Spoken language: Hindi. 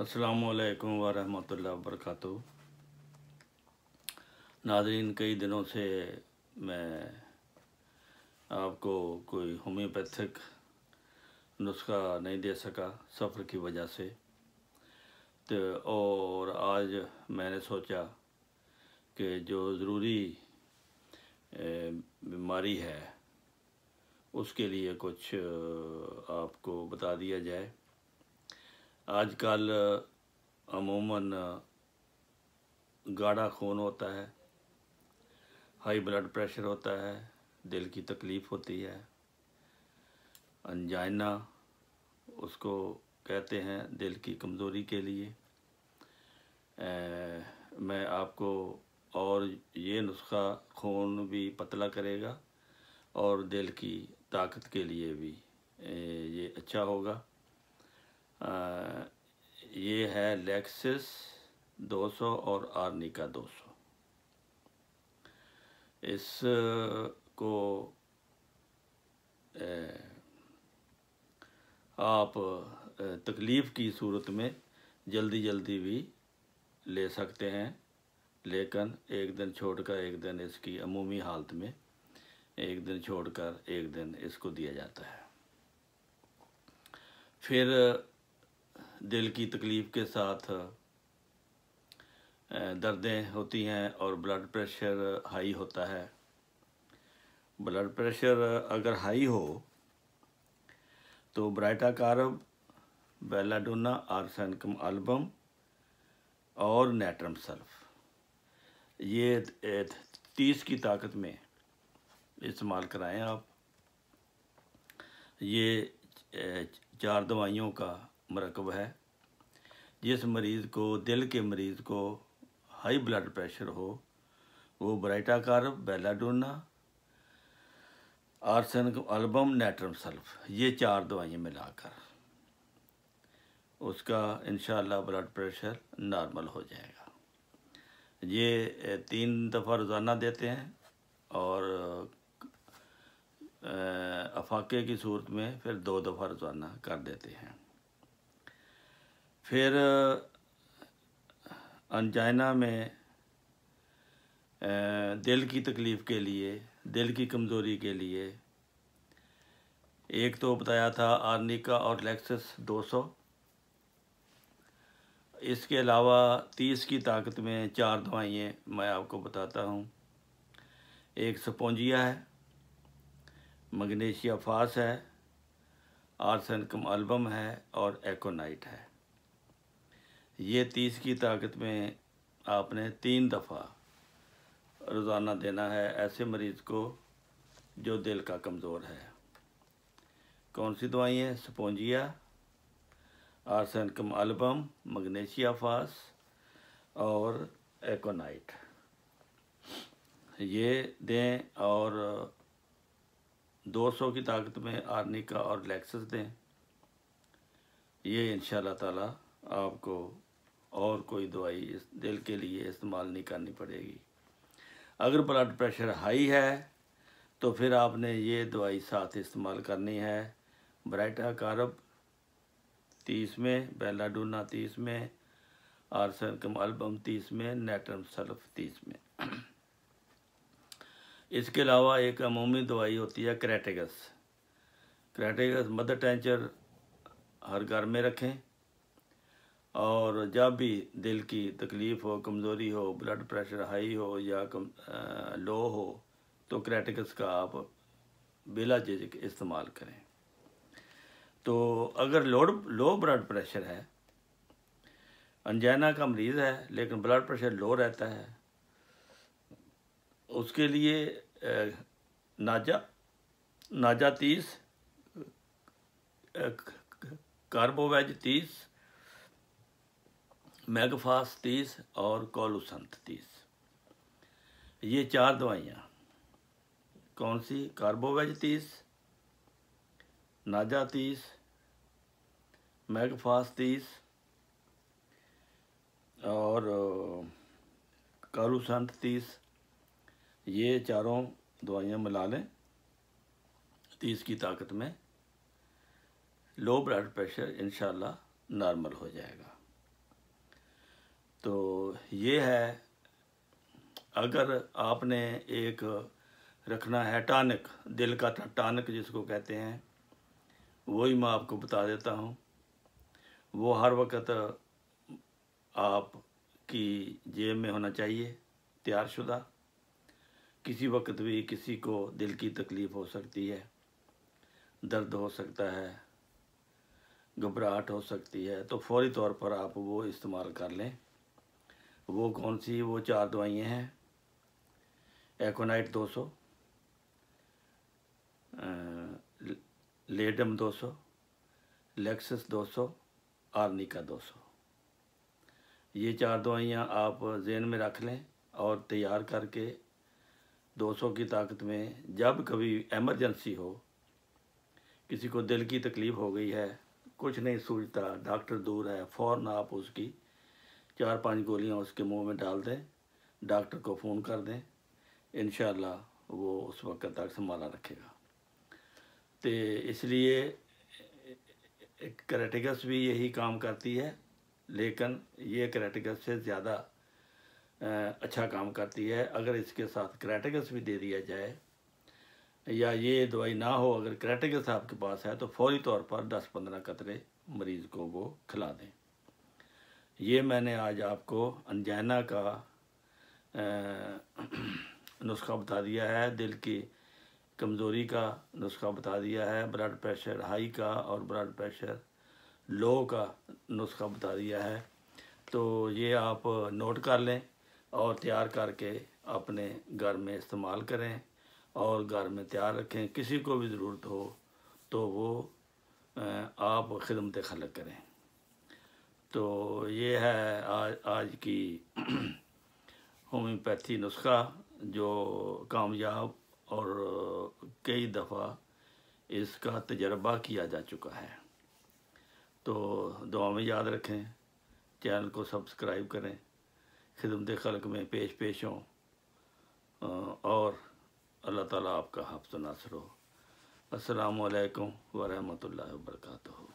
असलकम वरहमल वरक नाजरीन कई दिनों से मैं आपको कोई होम्योपैथिक नुस्खा नहीं दे सका सफ़र की वजह से तो और आज मैंने सोचा कि जो ज़रूरी बीमारी है उसके लिए कुछ आपको बता दिया जाए आजकल अमूमन गाढ़ा खून होता है हाई ब्लड प्रेशर होता है दिल की तकलीफ़ होती है अनजाइना उसको कहते हैं दिल की कमज़ोरी के लिए ए, मैं आपको और ये नुस्खा खून भी पतला करेगा और दिल की ताकत के लिए भी ए, ये अच्छा होगा आ, ये है लेक्सिस 200 और आर्निका 200 इस को ए, आप तकलीफ़ की सूरत में जल्दी जल्दी भी ले सकते हैं लेकिन एक दिन छोड़कर एक दिन इसकी अमूमी हालत में एक दिन छोड़कर एक दिन इसको दिया जाता है फिर दिल की तकलीफ़ के साथ दर्दें होती हैं और ब्लड प्रेशर हाई होता है ब्लड प्रेशर अगर हाई हो तो baryta carb belladonna arsenicum album और नेट्रम सल्फ ये तीस की ताकत में इस्तेमाल कराएं आप ये चार दवाइयों का मरकब है जिस मरीज़ को दिल के मरीज़ को हाई ब्लड प्रेशर हो वो baryta carb belladonna arsen album natrum sulph ये चार दवाइयाँ मिलाकर उसका इन ब्लड प्रेशर नॉर्मल हो जाएगा ये तीन दफ़ा रोज़ाना देते हैं और अफाके की सूरत में फिर दो दफ़ा रोज़ाना कर देते हैं फिर अनजाइना में दिल की तकलीफ़ के लिए दिल की कमज़ोरी के लिए एक तो बताया था आर्निका और लेक्सस 200 इसके अलावा 30 की ताकत में चार दवाइयाँ मैं आपको बताता हूँ एक स्पोंजिया है मगनीशिया फास है आर्सनकम एल्बम है और एकोनाइट है ये तीस की ताकत में आपने तीन दफ़ा रोज़ाना देना है ऐसे मरीज़ को जो दिल का कमज़ोर है कौन सी दवाई है स्पोंजिया आर्सेनकम एल्बम मग्नेशिया फास और एकोनाइट ये दें और 200 की ताकत में आर्निका और लेक्सस दें ये इन ताला आपको और कोई दवाई इस दिल के लिए इस्तेमाल नहीं करनी पड़ेगी अगर ब्लड प्रेशर हाई है तो फिर आपने ये दवाई साथ इस्तेमाल करनी है ब्राइटा कारब तीस में बेलाडोना तीस में आर्सनकम अल्बम तीस में नेटम सल्फ तीस में इसके अलावा एक अमूमी दवाई होती है क्रैटेगस क्रैटेगस मदर टेंचर हर घर में रखें और जब भी दिल की तकलीफ़ हो कमज़ोरी हो ब्लड प्रेशर हाई हो या कम आ, लो हो तो क्रेटिकस का आप बेला झिझक इस्तेमाल करें तो अगर लो लो ब्लड प्रेशर है अनजैना का मरीज़ है लेकिन ब्लड प्रेशर लो रहता है उसके लिए नाजा नाजा तीस कार्बोवेज तीस मैगफास तीस और कॉलुसंत तीस ये चार दवाइयाँ कौन सी कार्बोवेज तीस नाजा तीस मैगफास तीस और कालूसंत तीस ये चारों दवाइयाँ मिला लें तीस की ताकत में लो ब्लड प्रेशर इनशाला नॉर्मल हो जाएगा तो ये है अगर आपने एक रखना है टानक दिल का टानक जिसको कहते हैं वही मैं आपको बता देता हूँ वो हर वक्त आप की जेब में होना चाहिए तैयारशुदा किसी वक्त भी किसी को दिल की तकलीफ़ हो सकती है दर्द हो सकता है घबराहट हो सकती है तो फौरी तौर पर आप वो इस्तेमाल कर लें वो कौन सी वो चार दवाइयाँ हैं एकोनाइट 200 लेडम 200 लेक्सस दो आर्निका 200 ये चार दवाइयाँ आप जेन में रख लें और तैयार करके 200 की ताकत में जब कभी एमरजेंसी हो किसी को दिल की तकलीफ़ हो गई है कुछ नहीं सूझता डॉक्टर दूर है फ़ौर आप उसकी चार पांच गोलियां उसके मुंह में डाल दें डॉक्टर को फ़ोन कर दें इन वो उस वक्त तक संभाला रखेगा तो इसलिए करेटिकस भी यही काम करती है लेकिन ये करेटिकस से ज़्यादा अच्छा काम करती है अगर इसके साथ करेटिकस भी दे दिया जाए या ये दवाई ना हो अगर करेटिकस आपके पास है तो फौरी तौर पर 10-15 कतरे मरीज़ को वो खिला दें ये मैंने आज आपको अनजैना का नुस्खा बता दिया है दिल की कमज़ोरी का नुस्खा बता दिया है ब्लड प्रेशर हाई का और ब्लड प्रेशर लो का नुस्खा बता दिया है तो ये आप नोट कर लें और तैयार करके अपने घर में इस्तेमाल करें और घर में तैयार रखें किसी को भी ज़रूरत हो तो वो आप खिदमत खलक करें तो ये है आज आज की होम्योपैथी नुस्खा जो कामयाब और कई दफ़ा इसका तजर्बा किया जा चुका है तो दुआ में याद रखें चैनल को सब्सक्राइब करें खिदमत खलक में पेश पेश हों और अल्लाह ताला आपका हफ्स नासर हो असलकम वरहमल वर्का